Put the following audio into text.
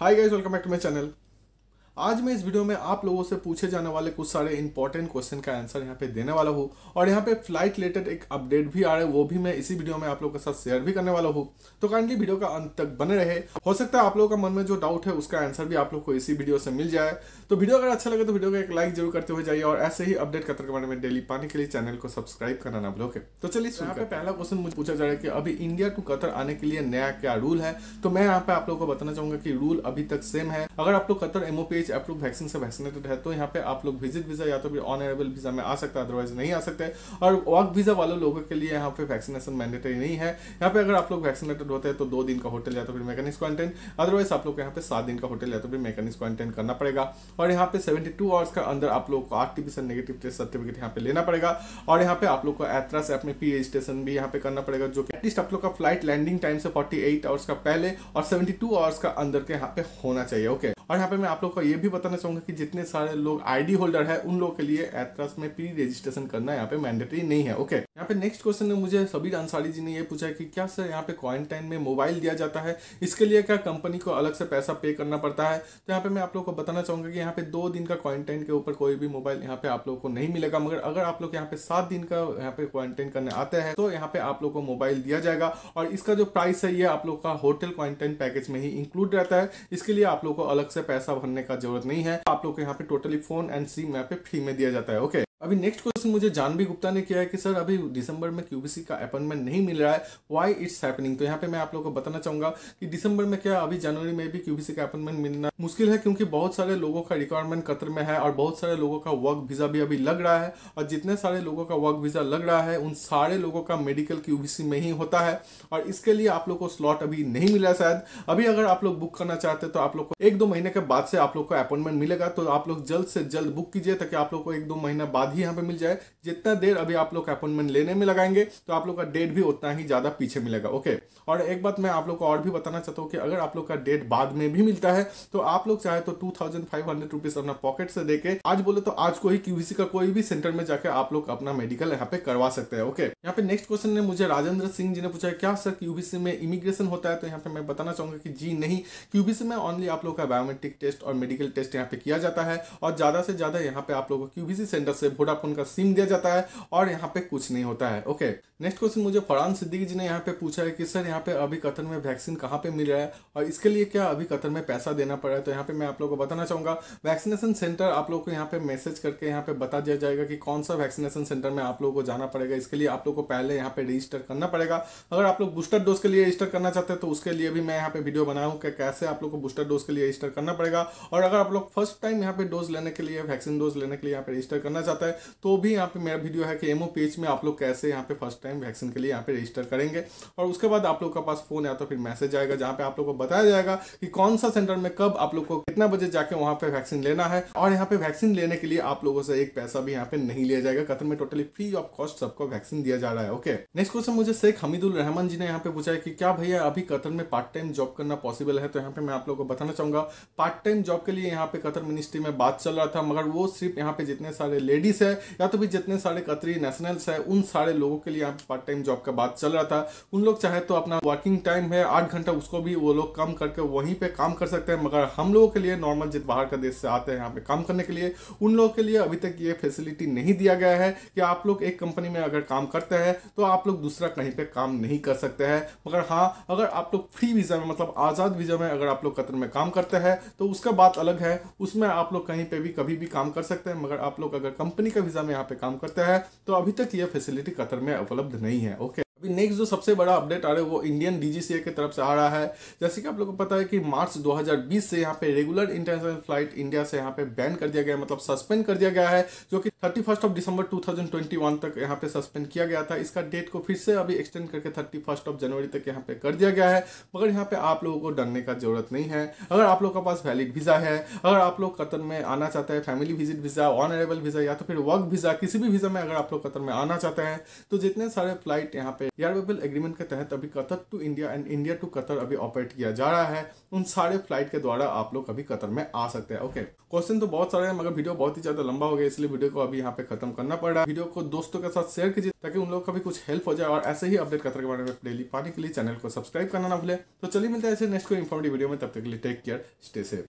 Hi guys, welcome back to my channel. आज मैं इस वीडियो में आप लोगों से पूछे जाने वाले कुछ सारे इंपॉर्टेंट क्वेश्चन का आंसर यहाँ पे देने वाला हूँ और यहाँ पे फ्लाइट रिलेटेड एक अपडेट भी आ रहा है वो भी मैं इसी वीडियो में आप लोगों के साथ शेयर भी करने वाला हूँ तो काइंडली वीडियो का अंत तक बने रहे हो सकता है आप लोगों का मन में जो डाउट है उसका आंसर भी आप लोग को इसी वीडियो से मिल जाए तो वीडियो अगर अच्छा लगे तो वीडियो को एक लाइक जरूर करते हुए जाइए और ऐसे ही अपडेट करते के बारे में डेली पाने के लिए चैनल को सब्सक्राइब करना ना भूलो तो चलिए यहाँ पे पहला क्वेश्चन मुझे पूछा जा रहा है कि अभी इंडिया टू कतर आने के लिए नया क्या रूल है तो मैं यहाँ पे आप लोगों को बताना चाहूंगा कि रूल अभी तक सेम है अगर आप लोग Qatar MOPH NH approve vaccine से वैक्सीनेटेड है तो यहाँ पे आप लोग विजिट वीजा या तो भी ऑनरेबल वीजा में आ सकते हैं अदरवाइज नहीं आ सकते और वर्क वीजा वाले लोगों के लिए यहाँ पे वैक्सीनेशन मैंडेटरी नहीं है यहाँ पे अगर आप लोग वैक्सीनेटेड होते हैं तो दो दिन का होटल या तो फिर मैकेनिक्स क्वारंटाइन अदरवाइज आप लोग को यहाँ पे सात दिन का होटल या तो फिर मैकेनिक्स क्वारंटाइन करना पड़ेगा और यहाँ पे सेवेंटी टू आवर्स का अंदर आप लोग को R T negative test certificate यहाँ पे लेना पड़ेगा और यहाँ पे आप लोग को एथ्रास से अपने पी रजिस्ट्रेशन भी यहाँ पे करना पड़ेगा जो एटलीस्ट आप लोग का फ्लाइट लैंडिंग टाइम से फोर्टी एट आवर्स का पहले और सेवेंटी टू आवर्स का अंदर के यहाँ पे होना चाहिए ओके और यहाँ पे मैं आप लोग को ये भी बताना चाहूँगा कि जितने सारे लोग आईडी होल्डर है उन लोगों के लिए एथरस में प्री रजिस्ट्रेशन करना यहाँ पे मैंडेटरी नहीं है ओके यहाँ पे नेक्स्ट क्वेश्चन में मुझे सभी अंसारी जी ने ये पूछा कि क्या सर यहाँ पे क्वारंटाइन में मोबाइल दिया जाता है इसके लिए क्या कंपनी को अलग से पैसा पे करना पड़ता है तो यहाँ पे मैं आप लोग को बताना चाहूंगा कि यहाँ पे दो दिन का क्वारंटाइन के ऊपर कोई भी मोबाइल यहाँ पे आप लोग को नहीं मिलेगा मगर अगर आप लोग यहाँ पे सात दिन का यहाँ पे क्वारंटाइन करने आते हैं तो यहाँ पे आप लोग को मोबाइल दिया जाएगा और इसका जो प्राइस है ये आप लोग का होटल क्वारंटाइन पैकेज में ही इंक्लूड रहता है इसके लिए आप लोग को अलग से पैसा भरने का जरूरत नहीं है आप लोग को यहाँ पे टोटली फोन एंड सिम यहाँ पे फ्री में दिया जाता है ओके अभी नेक्स्ट क्वेश्चन मुझे जानवी गुप्ता ने किया है कि सर अभी दिसंबर में क्यूबीसी का अपॉइंटमेंट नहीं मिल रहा है व्हाई इट्स हैपनिंग तो यहाँ पे मैं आप लोगों को बताना चाहूंगा कि दिसंबर में क्या अभी जनवरी में भी क्यूबीसी का अपॉइंटमेंट मिलना मुश्किल है क्योंकि बहुत सारे लोगों का रिक्वायरमेंट कतर में है और बहुत सारे लोगों का वर्क वीजा भी अभी लग रहा है और जितने सारे लोगों का वर्क वीजा लग रहा है उन सारे लोगों का मेडिकल क्यूबीसी में ही होता है और इसके लिए आप लोग को स्लॉट अभी नहीं मिला शायद अभी अगर आप लोग बुक करना चाहते तो आप लोग को एक दो महीने के बाद से आप लोग को अपॉइंटमेंट मिलेगा तो आप लोग जल्द से जल्द बुक कीजिए ताकि आप लोग को एक दो महीना बाद भी यहाँ पे मिल जाए जितना देर अभी आप लोग अपॉइंटमेंट लेने में लगाएंगे तो आप लोग का डेट भी उतना ही ज़्यादा पीछे मिलेगा ओके और एक बात मैं आप लोग को और भी बताना चाहता हूँ कि अगर आप लोग का डेट बाद में भी मिलता है तो आप लोग चाहे तो टू थाउजेंड अपना पॉकेट से देके आज बोले तो आज को ही क्यूसी का कोई भी सेंटर में जाकर आप लोग अपना मेडिकल यहाँ पे करवा सकते हैं ओके यहाँ पे नेक्स्ट क्वेश्चन ने मुझे राजेंद्र सिंह जी ने पूछा क्या सर क्यूबीसी में इमिग्रेशन होता है तो यहाँ पे मैं बताना चाहूंगा कि जी नहीं क्यूबीसी में ओनली आप लोग का बायोमेट्रिक टेस्ट और मेडिकल टेस्ट यहाँ पे किया जाता है और ज्यादा से ज्यादा यहाँ पे आप लोग को क्यूबीसी सेंटर से वोडाफोन का सिम दिया जाता है और यहाँ पे कुछ नहीं होता है ओके नेक्स्ट क्वेश्चन मुझे फरहान सिद्दीकी जी ने यहाँ पे पूछा है कि सर यहाँ पे अभी कतर में वैक्सीन कहाँ पे मिल रहा है और इसके लिए क्या अभी कतर में पैसा देना पड़ रहा है तो यहाँ पे मैं आप लोग को बताना चाहूंगा वैक्सीनेशन सेंटर आप लोग को यहाँ पे मैसेज करके यहाँ पे बता दिया जाएगा कि कौन सा वैक्सीनेशन सेंटर में आप लोगों को जाना पड़ेगा इसके लिए आप लोग को पहले यहाँ पे रजिस्टर करना पड़ेगा अगर आप लोग बूस्टर डोज के लिए रजिस्टर करना चाहते हैं तो उसके लिए भी मैं यहाँ पे वीडियो बनाऊँ कि कैसे आप लोग को बूस्टर डोज के लिए रजिस्टर करना पड़ेगा और अगर आप लोग फर्स्ट टाइम यहाँ पे डोज लेने के लिए वैक्सीन डोज लेने के लिए यहाँ पे रजिस्टर करना चाहते हैं तो भी यहाँ पे मेरा वीडियो है कि एमओ पेज में आप लोग कैसे यहाँ पे फर्स्ट टाइम वैक्सीन के लिए यहाँ पे रजिस्टर करेंगे और उसके बाद आप लोग का पास फोन या तो फिर मैसेज आएगा जहाँ पे आप लोग को बताया जाएगा कि कौन सा सेंटर में कब आप लोग को कितना बजे जाके वहाँ पे वैक्सीन लेना है और यहाँ पे वैक्सीन लेने के लिए आप लोगों से एक पैसा भी यहाँ पे नहीं लिया जाएगा कतर में टोटली फ्री ऑफ कॉस्ट सबको वैक्सीन दिया जा रहा है ओके नेक्स्ट क्वेश्चन मुझे शेख हमीदुल रहमान जी ने यहाँ पे पूछा है कि क्या भैया अभी कतर में पार्ट टाइम जॉब करना पॉसिबल है तो यहाँ पे मैं आप लोग को बताना चाहूंगा पार्ट टाइम जॉब के लिए यहाँ पे कतर मिनिस्ट्री में बात चल रहा था मगर वो सिर्फ यहाँ पे जितने सारे लेडीज कंपनीज है या तो भी जितने सारे कतरी नेशनल्स है उन सारे लोगों के लिए यहाँ पार्ट टाइम जॉब का बात चल रहा था उन लोग चाहे तो अपना वर्किंग टाइम है आठ घंटा उसको भी वो लोग कम करके वहीं पर काम कर सकते हैं मगर हम लोगों के लिए नॉर्मल जित बाहर का देश से आते हैं यहाँ पे काम करने के लिए उन लोगों के लिए अभी तक ये फैसिलिटी नहीं दिया गया है कि आप लोग एक कंपनी में अगर काम करते हैं तो आप लोग दूसरा कहीं पे काम नहीं कर सकते हैं मगर हाँ अगर आप लोग फ्री वीज़ा में मतलब आज़ाद वीज़ा में अगर आप लोग कतर में काम करते हैं तो उसका बात अलग है उसमें आप लोग कहीं पर भी कभी भी काम कर सकते हैं मगर आप लोग अगर कंपनी कंपनी का वीज़ा में यहाँ पे काम करता है तो अभी तक ये फैसिलिटी कतर में उपलब्ध नहीं है ओके अभी नेक्स्ट जो सबसे बड़ा अपडेट आ रहा है वो इंडियन डीजीसीए की तरफ से आ रहा है जैसे कि आप लोगों को पता है कि मार्च 2020 से यहाँ पे रेगुलर इंटरनेशनल फ्लाइट इंडिया से यहाँ पे बैन कर दिया गया मतलब सस्पेंड कर दिया गया है जो कि थर्टी फर्स्ट ऑफ दिसंबर 2021 तक यहाँ पे सस्पेंड किया गया था इसका डेट को फिर से अभी एक्सटेंड करके थर्टी ऑफ जनवरी तक यहाँ पे कर दिया गया है मगर यहाँ पे आप लोगों को डरने का जरूरत नहीं है अगर आप लोग के पास वैलिड वीज़ा है अगर आप लोग कतर में आना चाहते हैं फैमिली विजिट वीज़ा ऑन अरेबल वीज़ा या तो फिर वर्क वीज़ा किसी भी वीज़ा में अगर आप लोग कतर में आना चाहते हैं तो जितने सारे फ्लाइट यहाँ पे एयरबबल एग्रीमेंट के तहत अभी Qatar to India and India to Qatar अभी ऑपरेट किया जा रहा है उन सारे फ्लाइट के द्वारा आप लोग अभी कतर में आ सकते हैं ओके क्वेश्चन तो बहुत सारे हैं मगर वीडियो बहुत ही ज्यादा लंबा हो गया इसलिए वीडियो को अभी यहाँ पे खत्म करना पड़ रहा है वीडियो को दोस्तों के साथ शेयर कीजिए ताकि उन लोग का भी कुछ हेल्प हो जाए और ऐसे ही अपडेट कतर के बारे में डेली पाने के लिए चैनल को सब्सक्राइब करना ना भूले तो चलिए मिलते हैं ऐसे नेक्स्ट को इन्फॉर्मेटिव वीडियो में तब तक के लिए टेक केयर स्टे सेफ